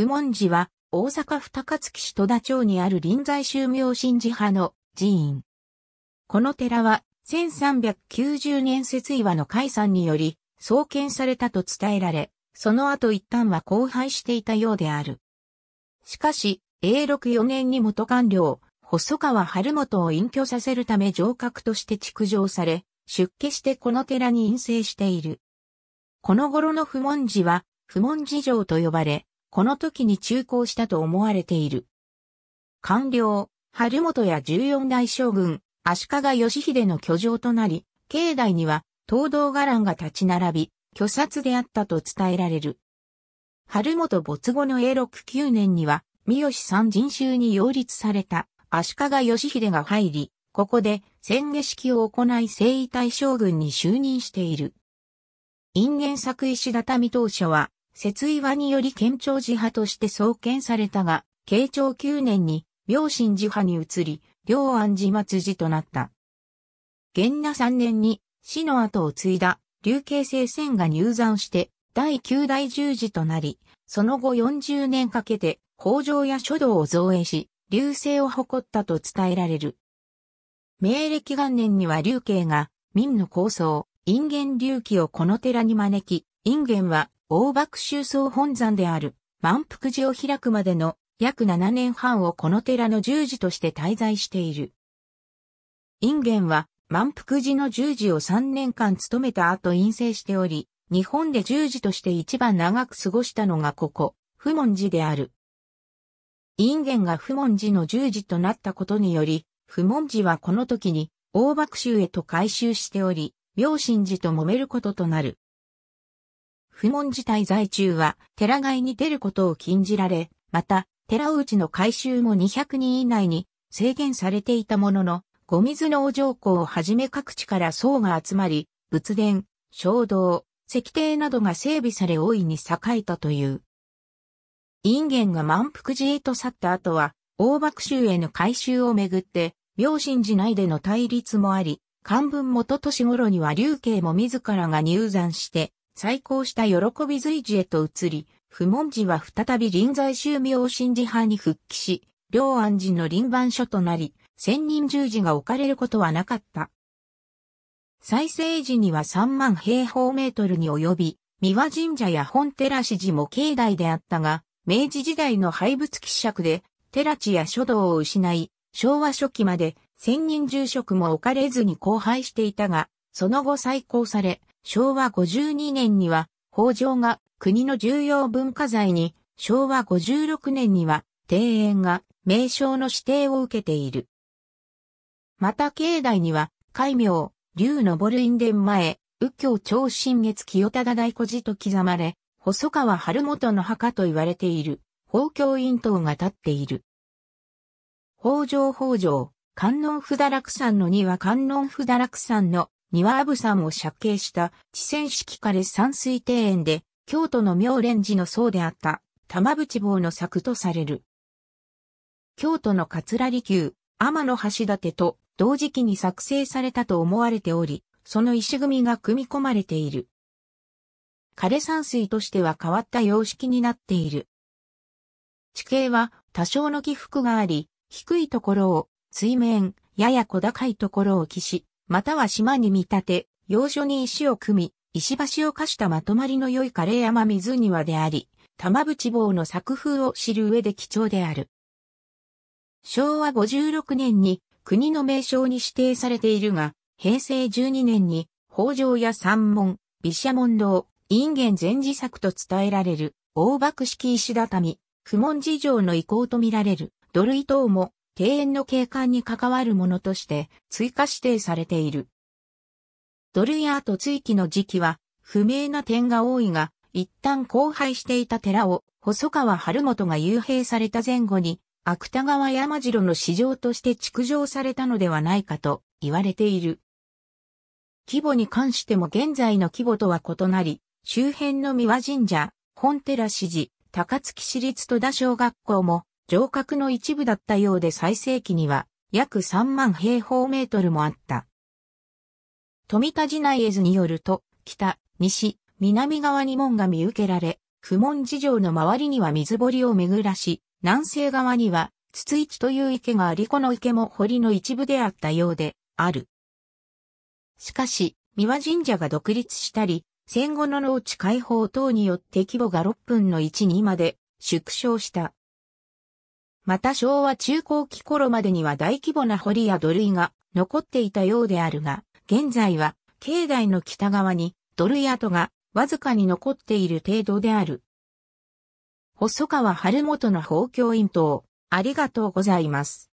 不問寺は、大阪府高槻市戸田町にある臨済宗明神寺派の寺院。この寺は、1390年節岩の解散により、創建されたと伝えられ、その後一旦は荒廃していたようである。しかし、永禄4年に元官僚、細川晴元を隠居させるため城郭として築城され、出家してこの寺に隠生している。この頃の不問寺は、不問寺城と呼ばれ、この時に中興したと思われている。官僚、春元や十四代将軍、足利義秀の居城となり、境内には東道伽藍が立ち並び、虚殺であったと伝えられる。春元没後の永禄9年には、三好三人衆に擁立された足利義秀が入り、ここで宣下式を行い征夷大将軍に就任している。因縁作石畳当初は、節岩により県庁寺派として創建されたが、慶長9年に明神寺派に移り、両安寺末寺となった。元那3年に死の後を継いだ流慶聖戦が入山して第9代十字となり、その後40年かけて法上や書道を造営し、流星を誇ったと伝えられる。明暦元年には流慶が民の構想、陰元隆起をこの寺に招き、陰元は大幕州総本山である満腹寺を開くまでの約7年半をこの寺の十字として滞在している。隠元は満腹寺の十字を3年間務めた後陰性しており、日本で十字として一番長く過ごしたのがここ、不問寺である。隠元が不問寺の十字となったことにより、不問寺はこの時に大幕宗へと改修しており、妙神寺と揉めることとなる。不問自体在中は、寺外に出ることを禁じられ、また、寺内の改修も200人以内に制限されていたものの、ゴミの農場校をはじめ各地から僧が集まり、仏殿、衝動、石庭などが整備され大いに栄えたという。因縁が満腹寺へと去った後は、大幕州への改修をめぐって、明神寺内での対立もあり、漢文元年頃には流刑も自らが入山して、再興した喜び随時へと移り、不問寺は再び臨済宗明神寺派に復帰し、両安寺の臨番所となり、千人十字が置かれることはなかった。再生時には3万平方メートルに及び、三輪神社や本寺市寺も境内であったが、明治時代の廃仏希釈で、寺地や書道を失い、昭和初期まで千人住職も置かれずに荒廃していたが、その後再興され、昭和52年には、北条が国の重要文化財に、昭和56年には、庭園が名称の指定を受けている。また境内には、海名、竜昇院殿前、右京長新月清忠大古寺と刻まれ、細川春元の墓と言われている、宝教院塔が立っている。北条法上、観音札落山の2は観音札落山の庭阿部山を借景した地泉式枯れ山水庭園で、京都の妙蓮寺の僧であった玉淵坊の作とされる。京都の桂離宮、天の橋立と同時期に作成されたと思われており、その石組みが組み込まれている。枯山水としては変わった様式になっている。地形は多少の起伏があり、低いところを水面、やや小高いところを起または島に見立て、要所に石を組み、石橋を課したまとまりの良いカレー山水庭であり、玉淵坊の作風を知る上で貴重である。昭和56年に国の名称に指定されているが、平成12年に北条や三門、毘沙門堂、因縁禅寺作と伝えられる、大爆式石畳、不門事情の遺構と見られる、土塁等も庭園の景観に関わるものとして追加指定されている。ドルヤート追記の時期は不明な点が多いが、一旦荒廃していた寺を細川晴元が幽閉された前後に芥川山城の市場として築城されたのではないかと言われている。規模に関しても現在の規模とは異なり、周辺の三輪神社、本寺市寺、高槻市立戸田小学校も城郭の一部だったようで最盛期には約3万平方メートルもあった。富田寺内絵図によると、北、西、南側に門が見受けられ、不門事情の周りには水堀を巡らし、南西側には筒市という池がありこの池も堀の一部であったようで、ある。しかし、三輪神社が独立したり、戦後の農地解放等によって規模が6分の1にまで縮小した。また昭和中後期頃までには大規模な堀や土塁が残っていたようであるが、現在は境内の北側に土塁跡がわずかに残っている程度である。細川春元の法教院等、ありがとうございます。